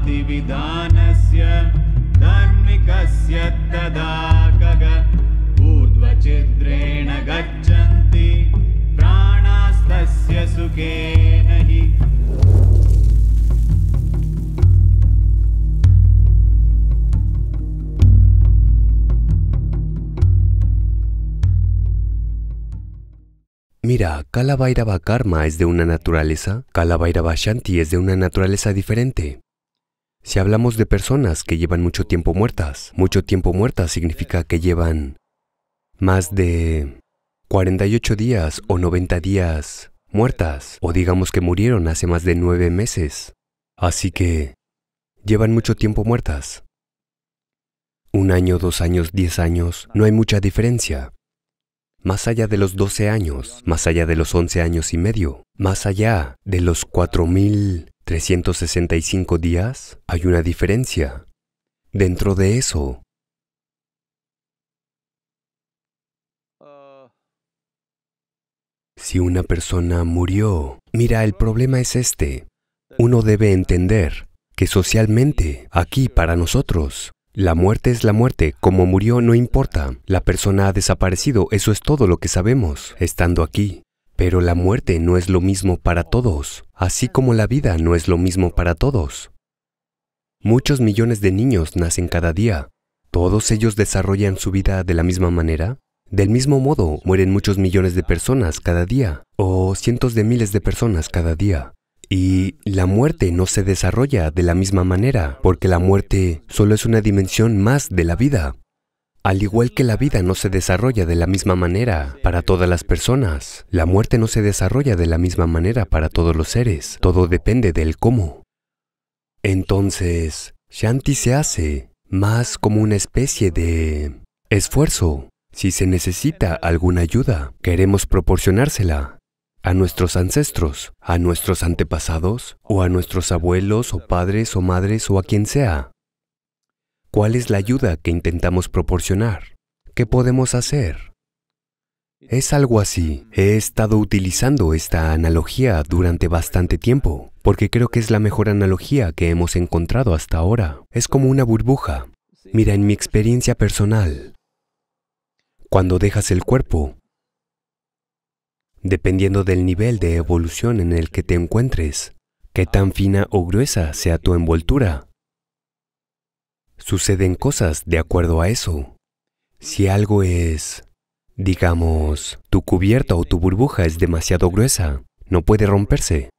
प्रतिविधानस्य Dharmikasya Tadakaga कग ऊर्ध्वच्छिद्रेण गच्छन्ति प्राणास्तस्य Mira, Kalabairava Karma es de una naturaleza, Kalabairava Shanti es de una naturaleza diferente. Si hablamos de personas que llevan mucho tiempo muertas, mucho tiempo muertas significa que llevan más de 48 días o 90 días muertas, o digamos que murieron hace más de 9 meses. Así que llevan mucho tiempo muertas. Un año, dos años, diez años, no hay mucha diferencia. Más allá de los 12 años, más allá de los 11 años y medio, más allá de los 4000 365 días hay una diferencia dentro de eso. Si una persona murió, mira, el problema es este. Uno debe entender que socialmente, aquí para nosotros, la muerte es la muerte, como murió no importa, la persona ha desaparecido, eso es todo lo que sabemos, estando aquí. Pero la muerte no es lo mismo para todos, así como la vida no es lo mismo para todos. Muchos millones de niños nacen cada día. ¿Todos ellos desarrollan su vida de la misma manera? Del mismo modo, mueren muchos millones de personas cada día, o cientos de miles de personas cada día. Y la muerte no se desarrolla de la misma manera, porque la muerte solo es una dimensión más de la vida. Al igual que la vida no se desarrolla de la misma manera para todas las personas, la muerte no se desarrolla de la misma manera para todos los seres. Todo depende del cómo. Entonces, Shanti se hace más como una especie de esfuerzo. Si se necesita alguna ayuda, queremos proporcionársela a nuestros ancestros, a nuestros antepasados, o a nuestros abuelos o padres o madres o a quien sea. ¿Cuál es la ayuda que intentamos proporcionar? ¿Qué podemos hacer? Es algo así. He estado utilizando esta analogía durante bastante tiempo, porque creo que es la mejor analogía que hemos encontrado hasta ahora. Es como una burbuja. Mira, en mi experiencia personal, cuando dejas el cuerpo, dependiendo del nivel de evolución en el que te encuentres, qué tan fina o gruesa sea tu envoltura, suceden cosas de acuerdo a eso. Si algo es, digamos, tu cubierta o tu burbuja es demasiado gruesa, no puede romperse.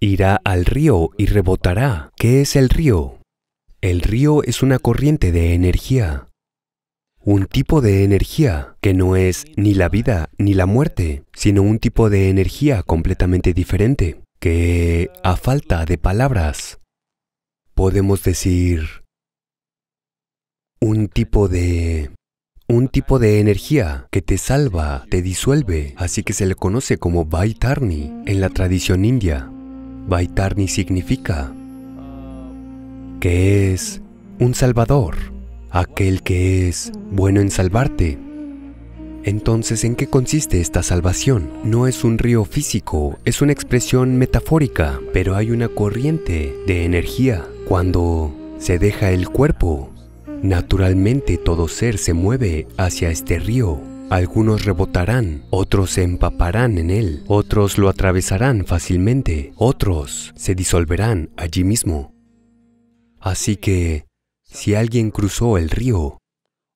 Irá al río y rebotará. ¿Qué es el río? El río es una corriente de energía, un tipo de energía que no es ni la vida ni la muerte, sino un tipo de energía completamente diferente, que a falta de palabras podemos decir un tipo de... un tipo de energía que te salva, te disuelve, así que se le conoce como Vaitarni en la tradición india. Vaitarni significa que es un salvador, aquel que es bueno en salvarte. Entonces, ¿en qué consiste esta salvación? No es un río físico, es una expresión metafórica, pero hay una corriente de energía. Cuando se deja el cuerpo, Naturalmente todo ser se mueve hacia este río. Algunos rebotarán, otros se empaparán en él, otros lo atravesarán fácilmente, otros se disolverán allí mismo. Así que, si alguien cruzó el río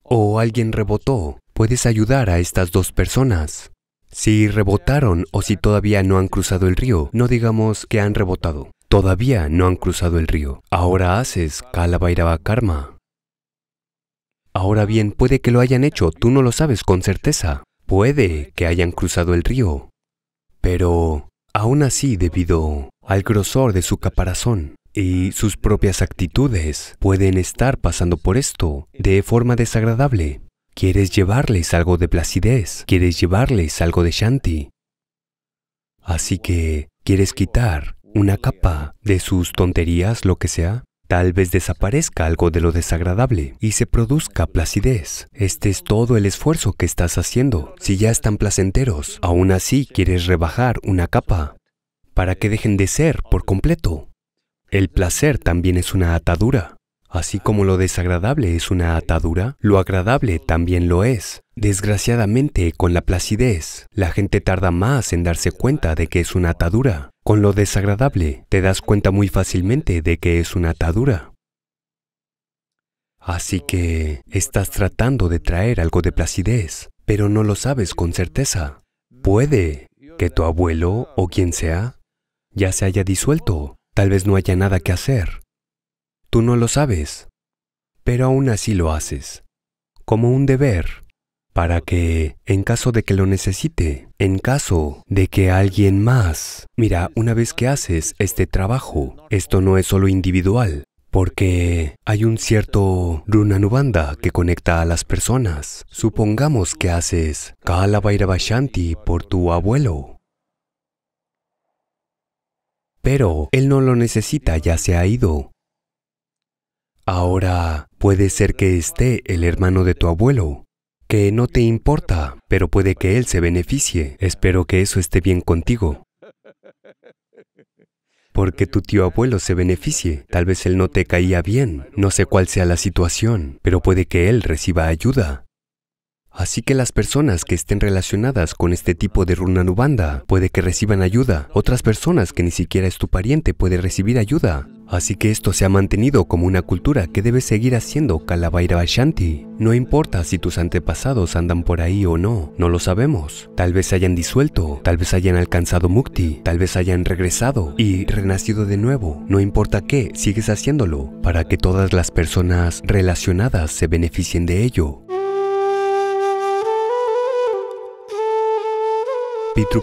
o alguien rebotó, puedes ayudar a estas dos personas. Si rebotaron o si todavía no han cruzado el río, no digamos que han rebotado. Todavía no han cruzado el río. Ahora haces Kalabhairava Karma. Ahora bien, puede que lo hayan hecho, tú no lo sabes con certeza. Puede que hayan cruzado el río. Pero, aún así, debido al grosor de su caparazón y sus propias actitudes, pueden estar pasando por esto de forma desagradable. Quieres llevarles algo de placidez, quieres llevarles algo de shanti. Así que, ¿quieres quitar una capa de sus tonterías, lo que sea? Tal vez desaparezca algo de lo desagradable y se produzca placidez. Este es todo el esfuerzo que estás haciendo. Si ya están placenteros, aún así quieres rebajar una capa para que dejen de ser por completo. El placer también es una atadura. Así como lo desagradable es una atadura, lo agradable también lo es. Desgraciadamente, con la placidez, la gente tarda más en darse cuenta de que es una atadura. Con lo desagradable te das cuenta muy fácilmente de que es una atadura. Así que estás tratando de traer algo de placidez, pero no lo sabes con certeza. Puede que tu abuelo o quien sea ya se haya disuelto, tal vez no haya nada que hacer. Tú no lo sabes, pero aún así lo haces, como un deber para que, en caso de que lo necesite, en caso de que alguien más, mira, una vez que haces este trabajo, esto no es solo individual, porque hay un cierto runanubanda que conecta a las personas. Supongamos que haces Kala Vayanti por tu abuelo. Pero él no lo necesita, ya se ha ido. Ahora, puede ser que esté el hermano de tu abuelo, que no te importa, pero puede que Él se beneficie. Espero que eso esté bien contigo. Porque tu tío abuelo se beneficie. Tal vez Él no te caía bien, no sé cuál sea la situación, pero puede que Él reciba ayuda. Así que las personas que estén relacionadas con este tipo de runanubanda puede que reciban ayuda. Otras personas que ni siquiera es tu pariente puede recibir ayuda. Así que esto se ha mantenido como una cultura que debe seguir haciendo Kalabaira Ashanti. No importa si tus antepasados andan por ahí o no, no lo sabemos. Tal vez se hayan disuelto, tal vez hayan alcanzado mukti, tal vez hayan regresado y renacido de nuevo. No importa qué, sigues haciéndolo para que todas las personas relacionadas se beneficien de ello.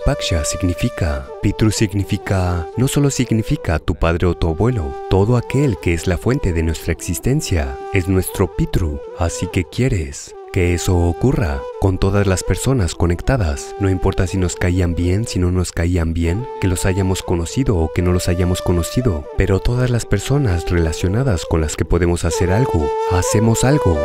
Paksha significa, Pitru significa, no solo significa tu padre o tu abuelo, todo aquel que es la fuente de nuestra existencia es nuestro Pitru, así que quieres que eso ocurra con todas las personas conectadas, no importa si nos caían bien, si no nos caían bien, que los hayamos conocido o que no los hayamos conocido, pero todas las personas relacionadas con las que podemos hacer algo, hacemos algo.